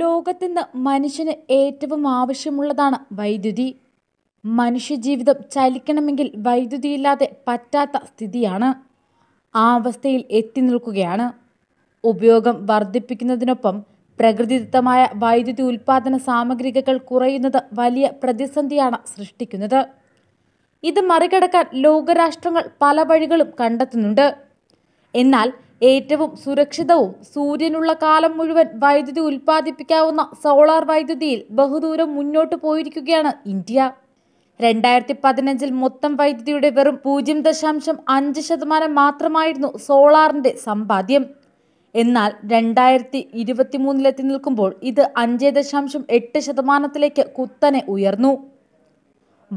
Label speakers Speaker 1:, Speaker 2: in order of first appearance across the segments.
Speaker 1: ലോകത്തിന്ന് മനുഷ്യന് ഏറ്റവും ആവശ്യമുള്ളതാണ് വൈദ്യുതി മനുഷ്യജീവിതം ചലിക്കണമെങ്കിൽ വൈദ്യുതിയില്ലാതെ പറ്റാത്ത സ്ഥിതിയാണ് ആ അവസ്ഥയിൽ എത്തി നിൽക്കുകയാണ് ഉപയോഗം വർദ്ധിപ്പിക്കുന്നതിനൊപ്പം പ്രകൃതിദത്തമായ വൈദ്യുതി ഉൽപാദന സാമഗ്രികൾ കുറയുന്നത് വലിയ പ്രതിസന്ധിയാണ് സൃഷ്ടിക്കുന്നത് ഇത് മറികടക്കാൻ ലോകരാഷ്ട്രങ്ങൾ പല വഴികളും കണ്ടെത്തുന്നുണ്ട് എന്നാൽ ഏറ്റവും സുരക്ഷിതവും സൂര്യനുള്ള കാലം മുഴുവൻ വൈദ്യുതി ഉൽപ്പാദിപ്പിക്കാവുന്ന സോളാർ വൈദ്യുതിയിൽ ബഹുദൂരം മുന്നോട്ട് പോയിരിക്കുകയാണ് ഇന്ത്യ രണ്ടായിരത്തി പതിനഞ്ചിൽ മൊത്തം വൈദ്യുതിയുടെ വെറും പൂജ്യം ദശാംശം അഞ്ച് ശതമാനം മാത്രമായിരുന്നു സോളാറിന്റെ സമ്പാദ്യം എന്നാൽ രണ്ടായിരത്തി ഇരുപത്തി മൂന്നിലെത്തി നിൽക്കുമ്പോൾ ഇത് അഞ്ച് ദശാംശം എട്ട് ശതമാനത്തിലേക്ക് കുത്തനെ ഉയർന്നു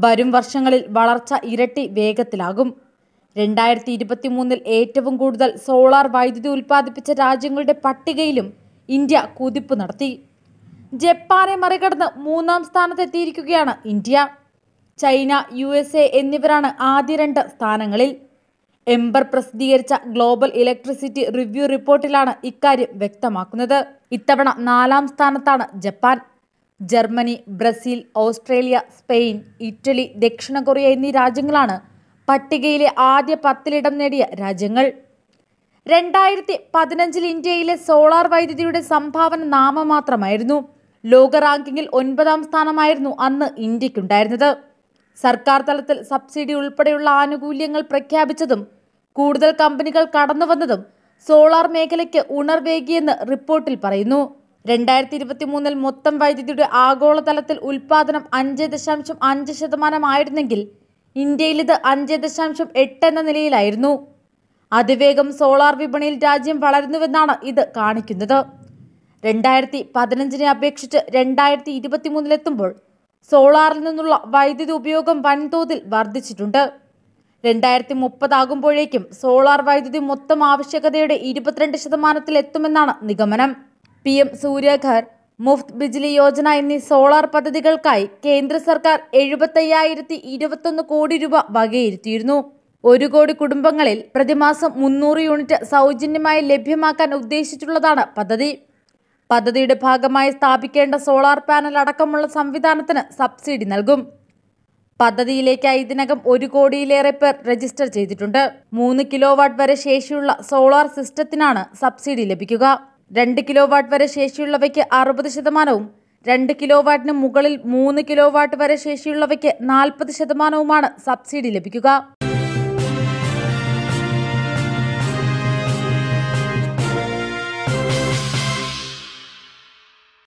Speaker 1: വരും വർഷങ്ങളിൽ വളർച്ച ഇരട്ടി വേഗത്തിലാകും രണ്ടായിരത്തി ഇരുപത്തി മൂന്നിൽ ഏറ്റവും കൂടുതൽ സോളാർ വൈദ്യുതി ഉൽപ്പാദിപ്പിച്ച രാജ്യങ്ങളുടെ പട്ടികയിലും ഇന്ത്യ കുതിപ്പ് നടത്തി ജപ്പാനെ മറികടന്ന് മൂന്നാം സ്ഥാനത്തെത്തിയിരിക്കുകയാണ് India China U S A എന്നിവരാണ് ആദ്യ രണ്ട് സ്ഥാനങ്ങളിൽ എംബർ പ്രസിദ്ധീകരിച്ച ഗ്ലോബൽ ഇലക്ട്രിസിറ്റി റിവ്യൂ റിപ്പോർട്ടിലാണ് ഇക്കാര്യം വ്യക്തമാക്കുന്നത് ഇത്തവണ നാലാം സ്ഥാനത്താണ് Japan Germany Brazil Australia Spain Italy ദക്ഷിണ കൊറിയ എന്നീ രാജ്യങ്ങളാണ് പട്ടികയിലെ ആദ്യ പത്തിലിടം നേടിയ രാജ്യങ്ങൾ രണ്ടായിരത്തി പതിനഞ്ചിൽ ഇന്ത്യയിലെ സോളാർ വൈദ്യുതിയുടെ സംഭാവന നാമമാത്രമായിരുന്നു ലോക റാങ്കിങ്ങിൽ ഒൻപതാം സ്ഥാനമായിരുന്നു അന്ന് ഇന്ത്യക്കുണ്ടായിരുന്നത് സർക്കാർ തലത്തിൽ സബ്സിഡി ഉൾപ്പെടെയുള്ള ആനുകൂല്യങ്ങൾ പ്രഖ്യാപിച്ചതും കൂടുതൽ കമ്പനികൾ കടന്നുവന്നതും സോളാർ മേഖലയ്ക്ക് ഉണർവേകിയെന്ന് റിപ്പോർട്ടിൽ പറയുന്നു രണ്ടായിരത്തി ഇരുപത്തി മൂന്നിൽ മൊത്തം വൈദ്യുതിയുടെ ആഗോളതലത്തിൽ ഉൽപാദനം അഞ്ച് ദശാംശം അഞ്ച് ശതമാനമായിരുന്നെങ്കിൽ ഇന്ത്യയിൽ ഇത് അഞ്ച് ദശാംശം എട്ട് എന്ന നിലയിലായിരുന്നു അതിവേഗം സോളാർ വിപണിയിൽ രാജ്യം വളരുന്നുവെന്നാണ് ഇത് കാണിക്കുന്നത് രണ്ടായിരത്തി പതിനഞ്ചിനെ അപേക്ഷിച്ച് രണ്ടായിരത്തി ഇരുപത്തിമൂന്നിലെത്തുമ്പോൾ സോളാറിൽ നിന്നുള്ള വൈദ്യുതി ഉപയോഗം വൻതോതിൽ വർദ്ധിച്ചിട്ടുണ്ട് രണ്ടായിരത്തി മുപ്പതാകുമ്പോഴേക്കും സോളാർ വൈദ്യുതി മൊത്തം ആവശ്യകതയുടെ ഇരുപത്തിരണ്ട് ശതമാനത്തിൽ എത്തുമെന്നാണ് നിഗമനം പി എം സൂര്യഘർ മുഫ്ത് ബിജ്ലി യോജന എന്നീ സോളാർ പദ്ധതികൾക്കായി കേന്ദ്ര സർക്കാർ എഴുപത്തയ്യായിരത്തി ഇരുപത്തൊന്ന് കോടി രൂപ വകയിരുത്തിയിരുന്നു ഒരു കോടി കുടുംബങ്ങളിൽ പ്രതിമാസം മുന്നൂറ് യൂണിറ്റ് സൗജന്യമായി ലഭ്യമാക്കാൻ ഉദ്ദേശിച്ചുള്ളതാണ് പദ്ധതി പദ്ധതിയുടെ ഭാഗമായി സ്ഥാപിക്കേണ്ട സോളാർ പാനൽ അടക്കമുള്ള സംവിധാനത്തിന് സബ്സിഡി നൽകും പദ്ധതിയിലേക്കായി ഇതിനകം ഒരു കോടിയിലേറെ പേർ രജിസ്റ്റർ ചെയ്തിട്ടുണ്ട് മൂന്ന് കിലോവാട്ട് വരെ ശേഷിയുള്ള സോളാർ സിസ്റ്റത്തിനാണ് സബ്സിഡി ലഭിക്കുക രണ്ട് കിലോ വാട്ട് വരെ ശേഷിയുള്ളവയ്ക്ക് അറുപത് ശതമാനവും രണ്ട് കിലോ വാട്ടിന് മുകളിൽ മൂന്ന് കിലോ വാട്ട് വരെ ശേഷിയുള്ളവയ്ക്ക് നാൽപ്പത് ശതമാനവുമാണ് സബ്സിഡി ലഭിക്കുക